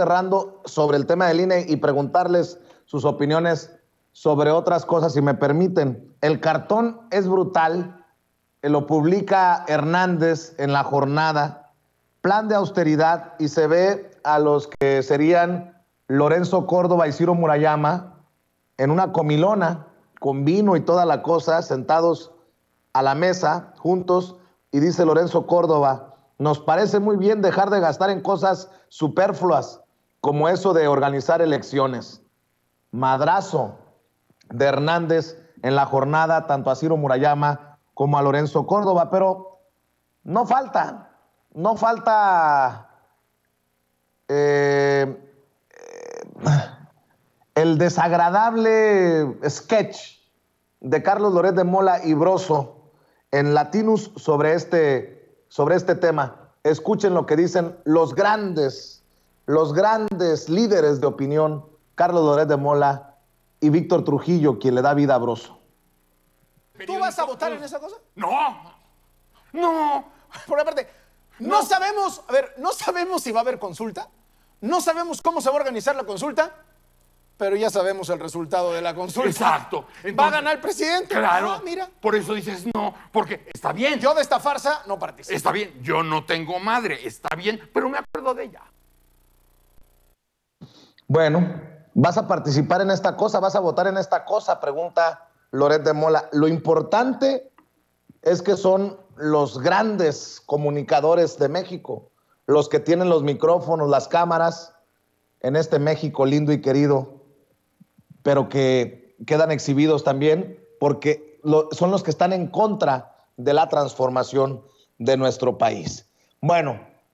cerrando sobre el tema del INE y preguntarles sus opiniones sobre otras cosas, si me permiten. El cartón es brutal, eh, lo publica Hernández en la jornada, plan de austeridad y se ve a los que serían Lorenzo Córdoba y Ciro Murayama en una comilona con vino y toda la cosa, sentados a la mesa juntos y dice Lorenzo Córdoba, nos parece muy bien dejar de gastar en cosas superfluas, como eso de organizar elecciones. Madrazo de Hernández en la jornada, tanto a Ciro Murayama como a Lorenzo Córdoba, pero no falta, no falta eh, eh, el desagradable sketch de Carlos Loret de Mola y Broso en Latinus sobre este, sobre este tema. Escuchen lo que dicen los grandes los grandes líderes de opinión, Carlos Loret de Mola y Víctor Trujillo, quien le da vida a Broso. ¿Tú vas a votar en esa cosa? No, no. Por aparte, no, no sabemos, a ver, no sabemos si va a haber consulta, no sabemos cómo se va a organizar la consulta, pero ya sabemos el resultado de la consulta. Exacto. ¿Va a ganar el presidente? Claro. Ah, mira. Por eso dices no, porque está bien. Yo de esta farsa no participo. Está bien, yo no tengo madre, está bien, pero me acuerdo de ella. Bueno, ¿vas a participar en esta cosa? ¿Vas a votar en esta cosa? Pregunta Loret de Mola. Lo importante es que son los grandes comunicadores de México, los que tienen los micrófonos, las cámaras, en este México lindo y querido, pero que quedan exhibidos también porque son los que están en contra de la transformación de nuestro país. Bueno,